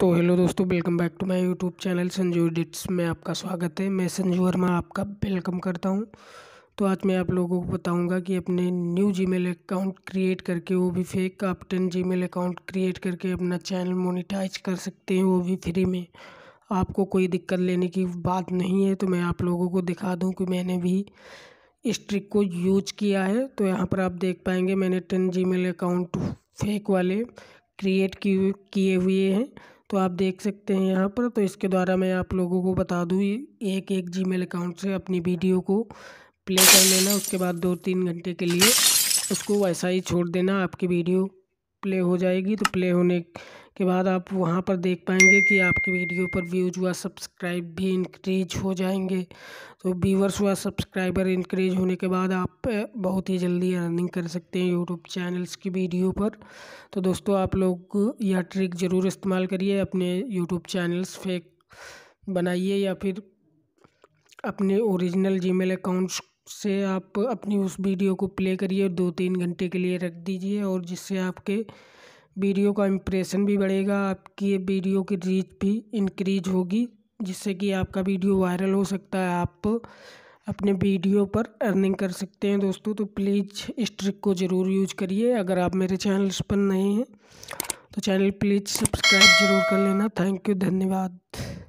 तो हेलो दोस्तों welcome back to my YouTube channel Sanju डिट्स में आपका स्वागत है मैं संजू वर्मा आपका वेलकम करता हूं तो आज मैं आप लोगों को बताऊंगा कि अपने न्यू जीमेल अकाउंट क्रिएट करके वो भी फेक आप टेन जी अकाउंट क्रिएट करके अपना चैनल मोनिटाइज कर सकते हैं वो भी फ्री में आपको कोई दिक्कत लेने की बात नहीं है तो मैं आप लोगों को दिखा दूँ कि मैंने भी इस ट्रिक को यूज किया है तो यहाँ पर आप देख पाएंगे मैंने टेन जी अकाउंट फेक वाले क्रिएट किए हुए हैं तो आप देख सकते हैं यहाँ पर तो इसके द्वारा मैं आप लोगों को बता दूँ एक एक जी अकाउंट से अपनी वीडियो को प्ले कर लेना उसके बाद दो तीन घंटे के लिए उसको वैसा ही छोड़ देना आपकी वीडियो प्ले हो जाएगी तो प्ले होने उसके बाद आप वहाँ पर देख पाएंगे कि आपकी वीडियो पर व्यूज व सब्सक्राइब भी इंक्रीज हो जाएंगे तो व्यूवर्स व सब्सक्राइबर इंक्रीज होने के बाद आप बहुत ही जल्दी अर्निंग कर सकते हैं यूट्यूब चैनल्स की वीडियो पर तो दोस्तों आप लोग यह ट्रिक ज़रूर इस्तेमाल करिए अपने यूट्यूब चैनल्स फेक बनाइए या फिर अपने ओरिजिनल मेल अकाउंट्स से आप अपनी उस वीडियो को प्ले करिए दो तीन घंटे के लिए रख दीजिए और जिससे आपके वीडियो का इम्प्रेशन भी बढ़ेगा आपकी वीडियो की रीच भी इनक्रीज होगी जिससे कि आपका वीडियो वायरल हो सकता है आप अपने वीडियो पर अर्निंग कर सकते हैं दोस्तों तो प्लीज़ इस ट्रिक को ज़रूर यूज करिए अगर आप मेरे चैनल पर नए हैं तो चैनल प्लीज़ सब्सक्राइब ज़रूर कर लेना थैंक यू धन्यवाद